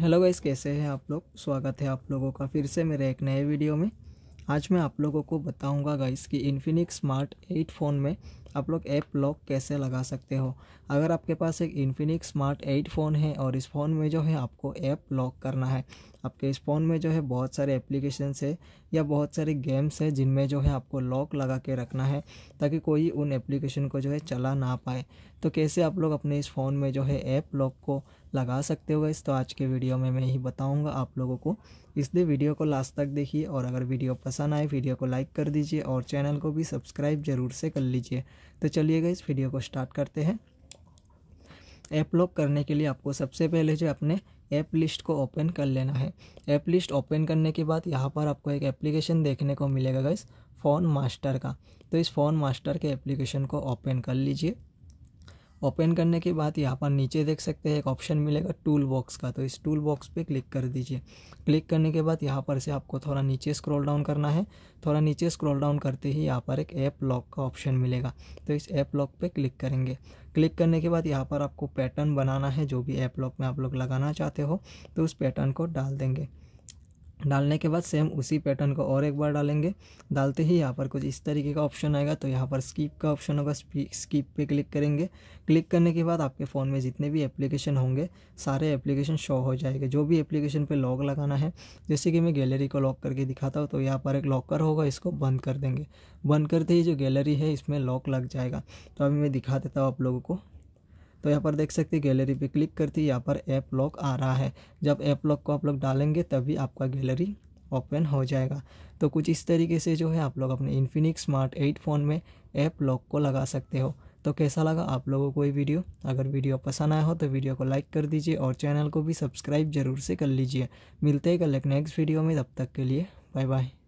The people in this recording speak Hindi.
हेलो गाइस कैसे हैं आप लोग स्वागत है आप लोगों का फिर से मेरे एक नए वीडियो में आज मैं आप लोगों को बताऊंगा गाइस कि इन्फिनिक्स स्मार्ट एट फ़ोन में आप लोग ऐप लॉक कैसे लगा सकते हो अगर आपके पास एक इन्फिनिक स्मार्ट एट फ़ोन है और इस फ़ोन में जो है आपको ऐप लॉक करना है आपके इस फ़ोन में जो है बहुत सारे एप्लीकेशंस है या बहुत सारे गेम्स हैं जिनमें जो है आपको लॉक लगा के रखना है ताकि कोई उन एप्लीकेशन को जो है चला ना पाए तो कैसे आप लोग अपने इस फ़ोन में जो है ऐप लॉक को लगा सकते हो इस तो आज के वीडियो में मैं यही बताऊँगा आप लोगों को इसलिए वीडियो को लास्ट तक देखिए और अगर वीडियो पसंद आए वीडियो को लाइक कर दीजिए और चैनल को भी सब्सक्राइब ज़रूर से कर लीजिए तो चलिएगा इस वीडियो को स्टार्ट करते हैं ऐप लॉक करने के लिए आपको सबसे पहले जो अपने ऐप लिस्ट को ओपन कर लेना है ऐप लिस्ट ओपन करने के बाद यहाँ पर आपको एक एप्लीकेशन देखने को मिलेगा गाइस फ़ोन मास्टर का तो इस फ़ोन मास्टर के एप्लीकेशन को ओपन कर लीजिए ओपन करने के बाद यहाँ पर नीचे देख सकते हैं एक ऑप्शन मिलेगा टूल बॉक्स का तो इस टूल बॉक्स पे क्लिक कर दीजिए क्लिक करने के बाद यहाँ पर से आपको थोड़ा नीचे स्क्रॉल डाउन करना है थोड़ा नीचे स्क्रॉल डाउन करते ही यहाँ पर एक ऐप लॉक का ऑप्शन मिलेगा तो इस ऐप लॉक पे क्लिक करेंगे क्लिक करने के बाद यहाँ पर आपको पैटर्न बनाना है जो भी ऐप लॉक में आप लोग लगाना चाहते हो तो उस पैटर्न को डाल देंगे डालने के बाद सेम उसी पैटर्न को और एक बार डालेंगे डालते ही यहाँ पर कुछ इस तरीके का ऑप्शन आएगा तो यहाँ पर स्कीप का ऑप्शन होगा स्कीप पे क्लिक करेंगे क्लिक करने के बाद आपके फ़ोन में जितने भी एप्लीकेशन होंगे सारे एप्लीकेशन शो हो जाएंगे जो भी एप्लीकेशन पे लॉक लगाना है जैसे कि मैं गैलरी को लॉक करके दिखाता हूँ तो यहाँ पर एक लॉकर होगा इसको बंद कर देंगे बंद करते ही जो गैलरी है इसमें लॉक लग जाएगा तो अभी मैं दिखा देता हूँ आप लोगों को तो यहाँ पर देख सकते हैं गैलरी पे क्लिक करती यहाँ पर ऐप लॉक आ रहा है जब ऐप लॉक को आप लोग डालेंगे तभी आपका गैलरी ओपन हो जाएगा तो कुछ इस तरीके से जो है आप लोग अपने इन्फिनिक्स स्मार्ट एट फ़ोन में ऐप लॉक को लगा सकते हो तो कैसा लगा आप लोगों को ये वीडियो अगर वीडियो पसंद आया हो तो वीडियो को लाइक कर दीजिए और चैनल को भी सब्सक्राइब जरूर से कर लीजिए मिलते हैं कल एक नेक्स्ट वीडियो में तब तक के लिए बाय बाय